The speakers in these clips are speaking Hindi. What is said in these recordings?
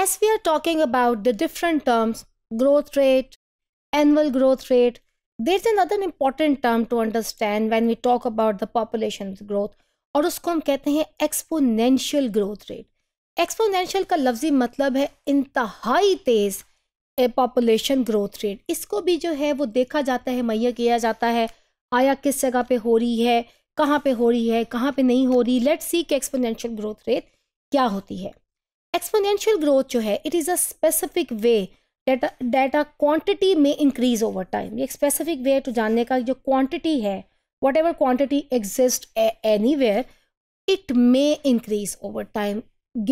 As we are talking about the different terms, growth rate, annual growth rate, there's another important term to understand when we talk about the population growth और उसको हम कहते हैं एक्सपोनेंशियल ग्रोथ रेट एक्सपोनेंशियल का लफ्जी मतलब है इंतहाई तेज़ पॉपुलेशन ग्रोथ रेट इसको भी जो है वो देखा जाता है मैया किया जाता है आया किस जगह पे हो रही है कहाँ पे हो रही है कहाँ पे नहीं हो रही लेट्स सी कि एक्सपोनेंशियल ग्रोथ रेट क्या होती है एक्सपोनेंशियल ग्रोथ जो है it is a specific way data data quantity में इंक्रीज ओवर टाइम ये स्पेसिफिक वे टू जानने का जो क्वांटिटी है whatever quantity exist anywhere it may increase over time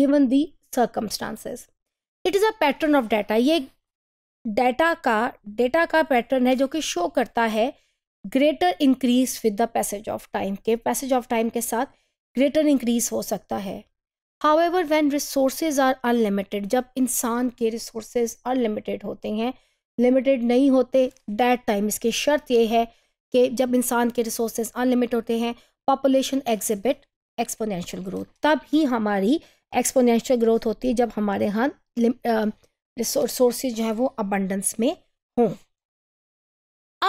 given the circumstances it is a pattern of data ये डाटा का डेटा का पैटर्न है जो कि शो करता है greater increase with the passage of time के पैसेज ऑफ टाइम के साथ ग्रेटर इंक्रीज हो सकता है however when resource are unlimited जब इंसान के रिसोर्स अनलिमिटेड होते हैं लिमिटेड नहीं होते डैट टाइम इसकी शर्त यह है कि जब इंसान के रिसोर्स अनलिमिटेड होते हैं पॉपुलेशन एग्जिबिट एक्सपोनेंशियल ग्रोथ तब ही हमारी एक्सपोनेंशियल ग्रोथ होती है जब हमारे यहाँ रिसोर्सेज जो है वो अबंडेंस में हों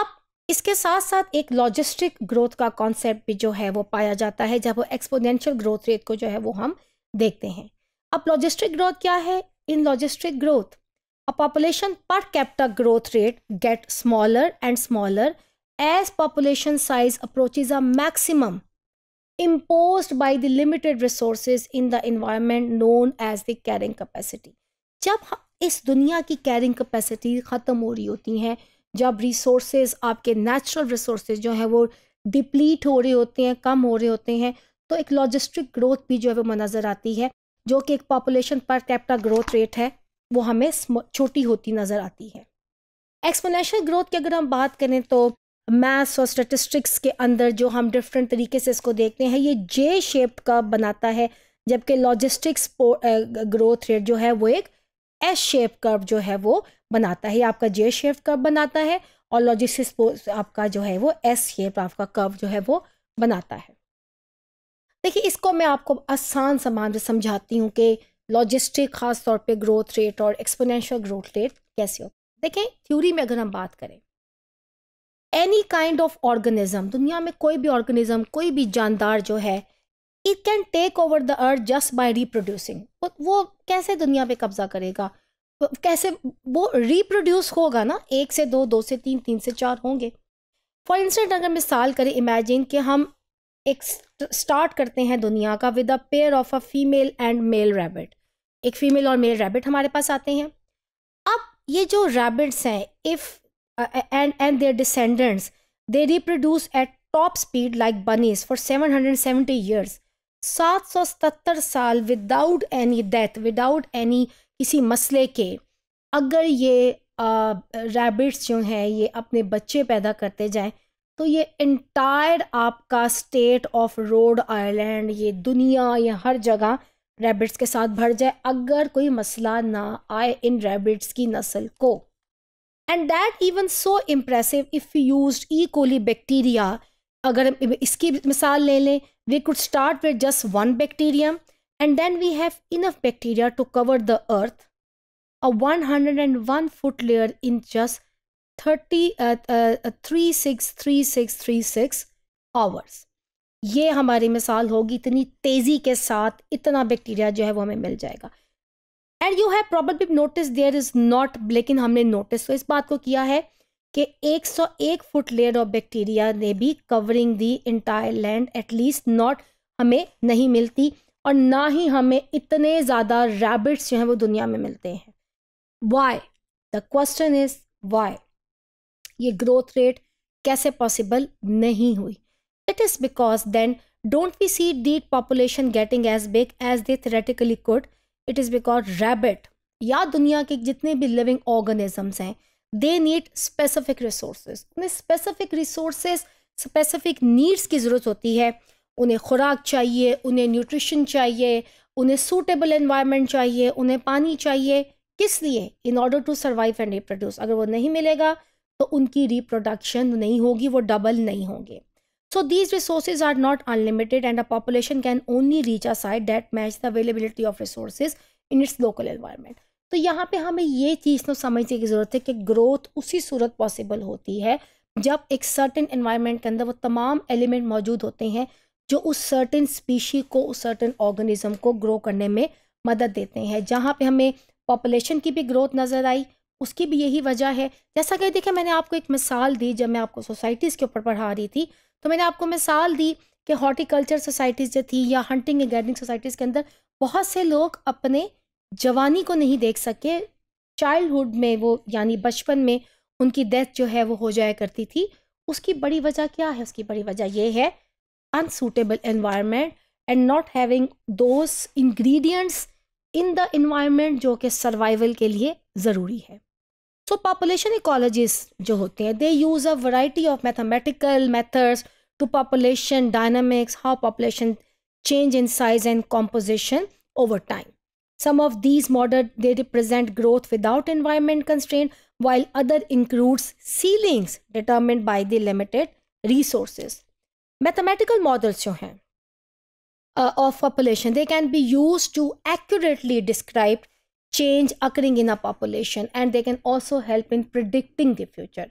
अब इसके साथ साथ एक लॉजिस्टिक ग्रोथ का कॉन्सेप्ट भी जो है वो पाया जाता है जब वो एक्सपोनेंशियल ग्रोथ रेट को जो है वो हम देखते हैं अब लॉजिस्टिक ग्रोथ क्या है in logistic growth a population per capita growth rate get smaller and smaller as population size approaches a maximum impose by the limited resources in the environment known as the carrying capacity जब इस दुनिया की कैरिंग कैपेसिटी ख़त्म हो रही होती हैं जब रिसोर्सेज आपके नेचुरल रिसोर्सेज जो हैं वो डिप्लीट हो रहे होते हैं कम हो रहे होते हैं तो एक लॉजिस्टिक ग्रोथ भी जो है वो नज़र आती है जो कि एक पॉपुलेशन पर कैपिटल ग्रोथ रेट है वो हमें छोटी होती नज़र आती है एक्सपोनेंशियल ग्रोथ की अगर हम बात करें तो मैथ्स और स्टेटिस्टिक्स के अंदर जो हम डिफरेंट तरीके से इसको देखते हैं ये जे शेप का बनाता है जबकि लॉजिस्टिक्स ग्रोथ रेट जो है वो एक एस शेप कर्व जो है वो बनाता है आपका जे शेप कर्व बनाता है और लॉजिस्टिक्स आपका जो है वो एस शेप आपका कर्व जो है वो बनाता है देखिए इसको मैं आपको आसान सामान समझाती हूँ कि लॉजिस्टिक खास तौर पे ग्रोथ रेट और एक्सपोनेंशियल ग्रोथ रेट कैसे हो देखें थ्योरी में अगर हम बात करें एनी काइंड ऑफ ऑर्गेनिज्म दुनिया में कोई भी ऑर्गेनिज्म कोई भी जानदार जो है it can take over the earth just by reproducing वो कैसे दुनिया पे कब्जा करेगा कैसे वो रिप्रोड्यूस होगा ना एक से दो दो से तीन तीन से चार होंगे फॉर इंस्टेंट अगर मिसाल करें इमेजिन कि हम एक स्टार्ट करते हैं दुनिया का with a pair of a female and male rabbit एक फीमेल और मेल रैबिट हमारे पास आते हैं अब ये जो रैबिट्स हैं if and and their descendants they reproduce at top speed like bunnies for seven hundred seventy years सात सौ सतर साल without any death without any किसी मसले के अगर ये रैबिट्स uh, जो हैं ये अपने बच्चे पैदा करते जाएं तो ये इंटायर आपका स्टेट ऑफ रोड आयलैंड ये दुनिया या हर जगह रैबिट्स के साथ भर जाए अगर कोई मसला ना आए इन रैबिट्स की नस्ल को and that even so impressive if you use E coli bacteria अगर इसकी मिसाल ले लें we could start with just one bacterium and then we have enough bacteria to cover the earth a one hundred and one foot layer in just thirty three six three six three six hours ये हमारी मिसाल होगी इतनी तेज़ी के साथ इतना बैक्टीरिया जो है वो हमें मिल जाएगा and you have problem notice there is not लेकिन हमने नोटिस तो इस बात को किया है कि 101 फुट लेयर ऑफ बैक्टीरिया ने भी covering the entire land at least not हमें नहीं मिलती और ना ही हमें इतने ज़्यादा रैबिट्स जो हैं वो दुनिया में मिलते हैं why the question is why ये ग्रोथ रेट कैसे पॉसिबल नहीं हुई it is because then don't we see that population getting as big as they theoretically could it is because rabbit या दुनिया के जितने भी लिविंग ऑर्गेनिजम्स हैं दे नीड स्पेसिफिक रिसोर्स उन्हें स्पेसिफिक रिसोर्स स्पेसिफिक नीड्स की ज़रूरत होती है उन्हें खुराक चाहिए उन्हें न्यूट्रिशन चाहिए उन्हें सूटेबल इन्वायरमेंट चाहिए उन्हें पानी चाहिए किस लिए in order to survive and reproduce अगर वो नहीं मिलेगा तो उनकी रिप्रोडक्शन नहीं होगी वो डबल नहीं होंगे so these resources are not unlimited and a population can only reach a size that match the availability of resources in its local environment तो यहाँ पे हमें ये चीज़ तो समझने की ज़रूरत है कि ग्रोथ उसी सूरत पॉसिबल होती है जब एक सर्टेन इन्वायरमेंट के अंदर वो तमाम एलिमेंट मौजूद होते हैं जो उस सर्टेन स्पीशी को उस सर्टेन ऑर्गेनिज्म को ग्रो करने में मदद देते हैं जहाँ पे हमें पॉपुलेशन की भी ग्रोथ नज़र आई उसकी भी यही वजह है जैसा कि देखिए मैंने आपको एक मिसाल दी जब मैं आपको सोसाइटीज़ के ऊपर पढ़ा रही थी तो मैंने आपको मिसाल दी कि हॉर्टिकल्चर सोसाइटीज़ जो थी या हंटिंग एंड गैदरिंग सोसाइटीज़ के अंदर बहुत से लोग अपने जवानी को नहीं देख सके चाइल्डहुड में वो यानी बचपन में उनकी डेथ जो है वो हो जाया करती थी उसकी बड़ी वजह क्या है उसकी बड़ी वजह ये है unsuitable environment and not having those ingredients in the environment जो कि सर्वाइवल के लिए ज़रूरी है So population ecologists जो होते they use a variety of mathematical methods to population dynamics, how population change in size and composition over time. Some of these models they represent growth without environment constraint, while other includes ceilings determined by the limited resources. Mathematical models जो हैं uh, of population they can be used to accurately describe change occurring in a population and they can also help in predicting the future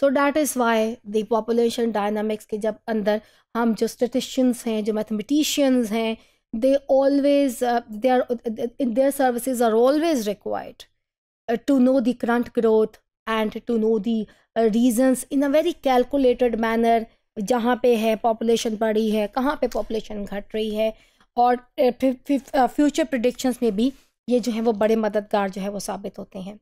so that is why the population dynamics के जब अंदर हम जो स्टेटिशियंस हैं जो मैथमेटिशियंस हैं they always they are their services are always required to know the current growth and to know the reasons in a very calculated manner जहाँ पे है पॉपुलेशन बढ़ी है कहाँ पे पॉपुलेशन घट रही है और फ्यूचर प्रडिक्शंस में भी ये जो है वो बड़े मददगार जो है वो साबित होते हैं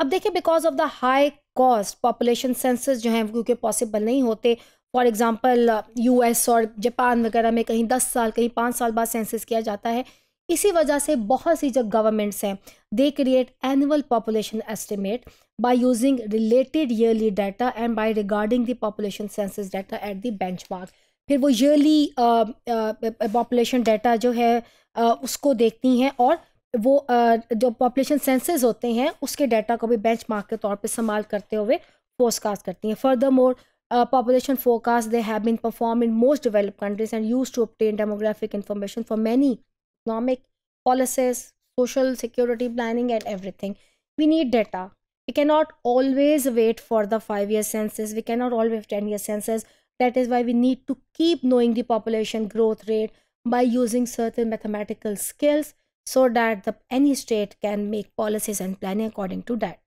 अब देखिए because of the high cost population census जो हैं क्योंकि पॉसिबल नहीं होते फॉर एग्ज़ाम्पल यू और जापान वगैरह में कहीं दस साल कहीं पाँच साल बाद सेंसिस किया जाता है इसी वजह से बहुत सी जो गवर्नमेंट्स हैं they create annual population estimate by using related yearly data and by regarding the population census data at the benchmark फिर वो ईयरली पॉपुलेशन डाटा जो है uh, उसको देखती हैं और वो जो पॉपुलेशन सेंसेस होते हैं उसके डाटा को भी बेंच मार्क के तौर पर इस्तेमाल करते हुए फोर्सकास्ट करती हैं furthermore population forecast they have been perform in most developed countries and use to obtain demographic information for many economic policies social security planning and everything we need data we can not always wait for the five year censuses we can not always ten year censuses that is why we need to keep knowing the population growth rate by using certain mathematical skills so that the, any state can make policies and planning according to that